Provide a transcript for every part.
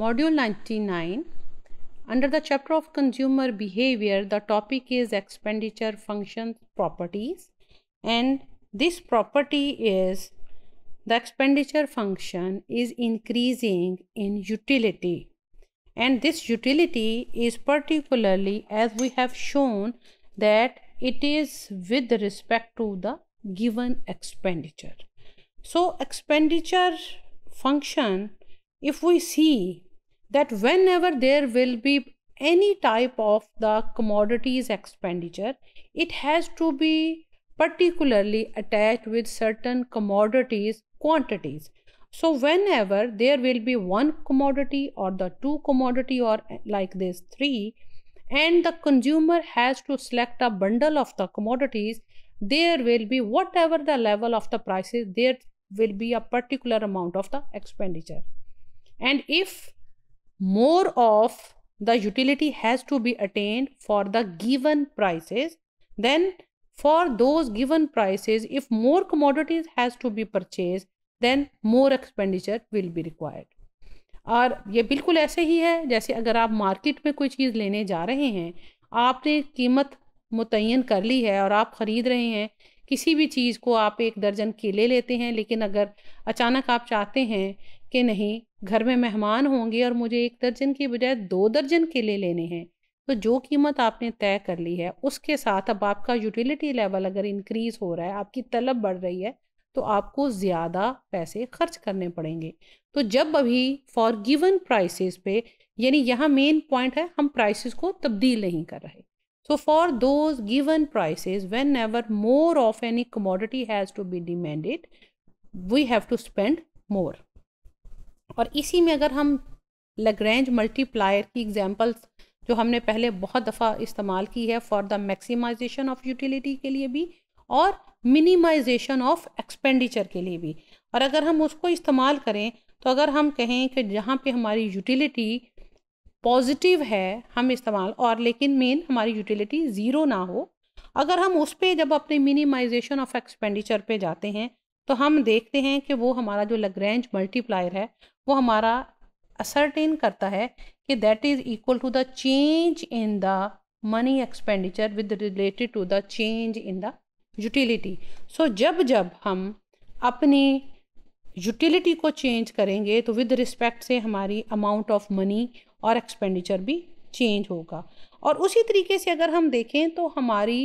Module 99 Under the chapter of consumer behavior, the topic is expenditure function properties and this property is the expenditure function is increasing in utility and this utility is particularly as we have shown that it is with respect to the given expenditure. So expenditure function if we see that whenever there will be any type of the commodities expenditure, it has to be particularly attached with certain commodities quantities. So whenever there will be one commodity or the two commodity or eh, like this three and the consumer has to select a bundle of the commodities, there will be whatever the level of the prices, there will be a particular amount of the expenditure. And if more of the utility has to be attend for the given prices then for those given prices if more commodities has to be purchase then more expenditure will be required और ये बिल्कुल ऐसे ही है जैसे अगर आप market में कोई चीज़ लेने जा रहे हैं आपने कीमत मुतन कर ली है और आप ख़रीद रहे हैं किसी भी चीज़ को आप एक दर्जन केले लेते हैं लेकिन अगर अचानक आप चाहते हैं कि नहीं घर में मेहमान होंगे और मुझे एक दर्जन की बजाय दो दर्जन केले लेने हैं तो जो कीमत आपने तय कर ली है उसके साथ अब आपका यूटिलिटी लेवल अगर इंक्रीज हो रहा है आपकी तलब बढ़ रही है तो आपको ज़्यादा पैसे खर्च करने पड़ेंगे तो जब अभी फॉर गिवन प्राइसेस पे यानी यहाँ मेन पॉइंट है हम प्राइसेस को तब्दील नहीं कर रहे so for those given prices whenever more of any commodity has to be demanded we have to spend more और इसी में अगर हम लगरेंज मल्टीप्लायर की एग्जांपल्स जो हमने पहले बहुत दफ़ा इस्तेमाल की है for the maximization of utility के लिए भी और मिनिमाइजेशन ऑफ एक्सपेंडिचर के लिए भी और अगर हम उसको इस्तेमाल करें तो अगर हम कहें कि जहाँ पे हमारी यूटिलिटी पॉजिटिव है हम इस्तेमाल और लेकिन मेन हमारी यूटिलिटी ज़ीरो ना हो अगर हम उस पर जब अपने मिनिमाइजेशन ऑफ एक्सपेंडिचर पे जाते हैं तो हम देखते हैं कि वो हमारा जो लगरेंज मल्टीप्लायर है वो हमारा असरटेन करता है कि that is equal to the change in the money expenditure with related to the change in the utility so जब जब हम अपनी यूटिलिटी को चेंज करेंगे तो विद रिस्पेक्ट से हमारी अमाउंट ऑफ मनी और एक्सपेंडिचर भी चेंज होगा और उसी तरीके से अगर हम देखें तो हमारी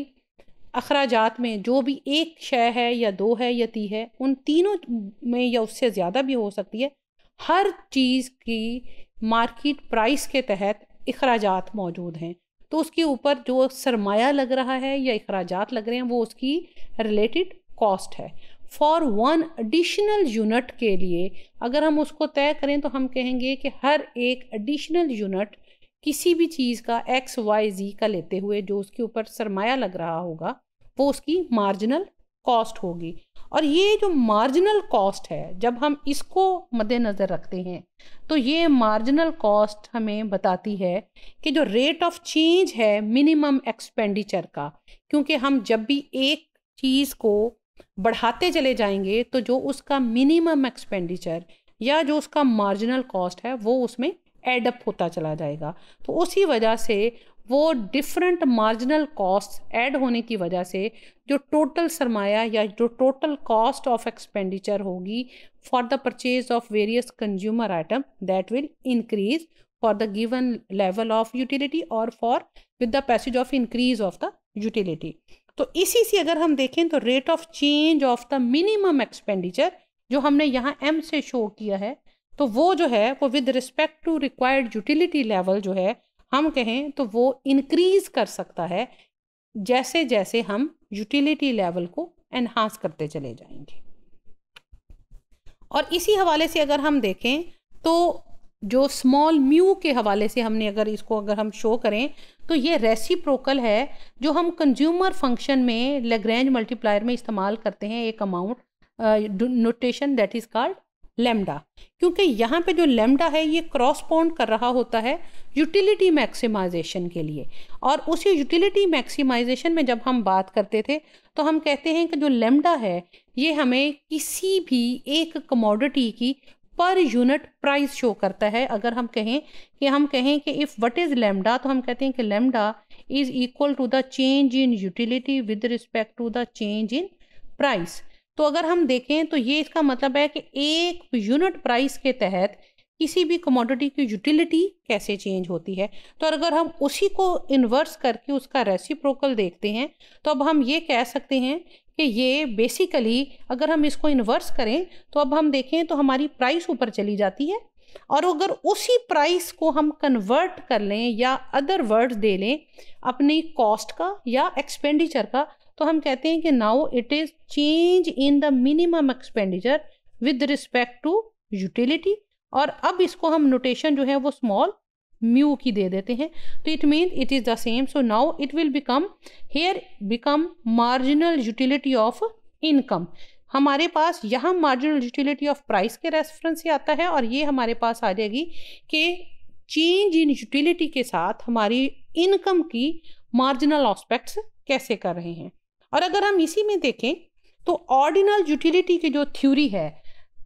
अखराज में जो भी एक शय है या दो है या ती है उन तीनों में या उससे ज़्यादा भी हो सकती है हर चीज़ की मार्केट प्राइस के तहत अखराज मौजूद हैं तो उसके ऊपर जो सरमाया लग रहा है या अखराज लग रहे हैं वो उसकी रिलेटेड कॉस्ट है फॉर वन एडिशनल यूनिट के लिए अगर हम उसको तय करें तो हम कहेंगे कि हर एक एडिशनल यूनिट किसी भी चीज़ का एक्स वाई जी का लेते हुए जो उसके ऊपर सरमाया लग रहा होगा वो उसकी मार्जिनल कॉस्ट होगी और ये जो मार्जिनल कॉस्ट है जब हम इसको मद्देनज़र रखते हैं तो ये मार्जिनल कॉस्ट हमें बताती है कि जो रेट ऑफ चेंज है मिनिमम एक्सपेंडिचर का क्योंकि हम जब भी एक चीज़ को बढ़ाते चले जाएंगे तो जो उसका मिनिमम एक्सपेंडिचर या जो उसका मार्जिनल कॉस्ट है वो उसमें एडअप होता चला जाएगा तो उसी वजह से वो डिफरेंट मार्जिनल कॉस्ट ऐड होने की वजह से जो टोटल सरमाया या जो टोटल कॉस्ट ऑफ एक्सपेंडिचर होगी for the purchase of various consumer item that will increase for the given level of utility और for with the passage of increase of the utility तो इसी से अगर हम देखें तो rate of change of the minimum expenditure जो हमने यहाँ एम से शो किया है तो वो जो है वो with respect to required utility level जो है हम कहें तो वो इनक्रीज़ कर सकता है जैसे जैसे हम यूटिलिटी लेवल को एनहांस करते चले जाएंगे और इसी हवाले से अगर हम देखें तो जो स्मॉल म्यू के हवाले से हमने अगर इसको अगर हम शो करें तो ये रेसिप्रोकल है जो हम कंज्यूमर फंक्शन में लेग्रेंज मल्टीप्लायर में इस्तेमाल करते हैं एक amount notation that is called lambda क्योंकि यहाँ पे जो लेमडा है ये क्रॉस पॉन्ड कर रहा होता है यूटिलिटी मैक्सिमाइजेशन के लिए और उसी यूटिलिटी मैक्सिमाइजेशन में जब हम बात करते थे तो हम कहते हैं कि जो लेमडा है ये हमें किसी भी एक कमोडिटी की पर यूनिट प्राइस शो करता है अगर हम कहें कि हम कहें कि इफ़ वट इज़ लेमडा तो हम कहते हैं कि lambda is equal to the change in utility with respect to the change in price तो अगर हम देखें तो ये इसका मतलब है कि एक यूनिट प्राइस के तहत किसी भी कमोडिटी की यूटिलिटी कैसे चेंज होती है तो अगर हम उसी को इन्वर्स करके उसका रेसिप्रोकल देखते हैं तो अब हम ये कह सकते हैं कि ये बेसिकली अगर हम इसको इन्वर्स करें तो अब हम देखें तो हमारी प्राइस ऊपर चली जाती है और अगर उसी प्राइस को हम कन्वर्ट कर लें या अदर वर्ड्स दे लें अपनी कॉस्ट का या एक्सपेंडिचर का तो हम कहते हैं कि now it is change in the minimum expenditure with respect to utility और अब इसको हम नोटेशन जो है वो स्मॉल म्यू की दे देते हैं तो it mean it is the same so now it will become here become marginal utility of income हमारे पास यहाँ मार्जिनल यूटिलिटी ऑफ प्राइस के रेफरेंस से आता है और ये हमारे पास आ जाएगी कि चेंज इन यूटिलिटी के साथ हमारी इनकम की मार्जिनल ऑस्पेक्ट्स कैसे कर रहे हैं और अगर हम इसी में देखें तो ऑर्डिनल यूटिलिटी की जो थ्योरी है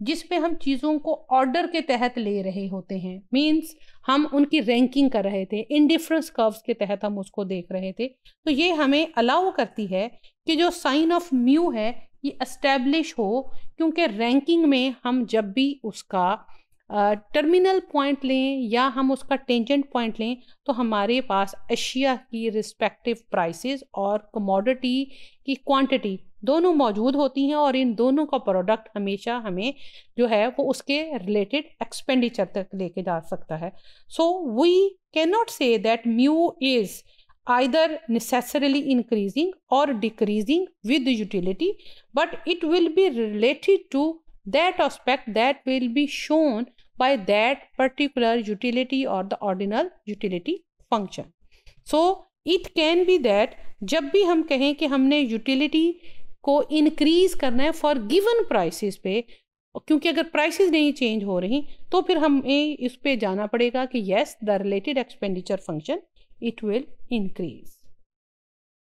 जिसमें हम चीज़ों को ऑर्डर के तहत ले रहे होते हैं मीन्स हम उनकी रैंकिंग कर रहे थे इनडिफरेंस कर्व्स के तहत हम उसको देख रहे थे तो ये हमें अलाउ करती है कि जो साइन ऑफ म्यू है ये इस्टेब्लिश हो क्योंकि रैंकिंग में हम जब भी उसका टर्मिनल पॉइंट लें या हम उसका टेंजेंट पॉइंट लें तो हमारे पास अशिया की रिस्पेक्टिव प्राइसेस और कमोडिटी की क्वांटिटी दोनों मौजूद होती हैं और इन दोनों का प्रोडक्ट हमेशा हमें जो है वो उसके रिलेटेड एक्सपेंडिचर तक लेके जा सकता है so we can not say that mu is either necessarily increasing और decreasing with utility but it will be related to that aspect that will be shown by that particular utility or the ordinal utility function. So it can be that जब भी हम कहें कि हमने utility को increase करना है for given prices पे क्योंकि अगर प्राइसेस नहीं चेंज हो रही तो फिर हमें इस पे जाना पड़ेगा कि yes the related expenditure function it will increase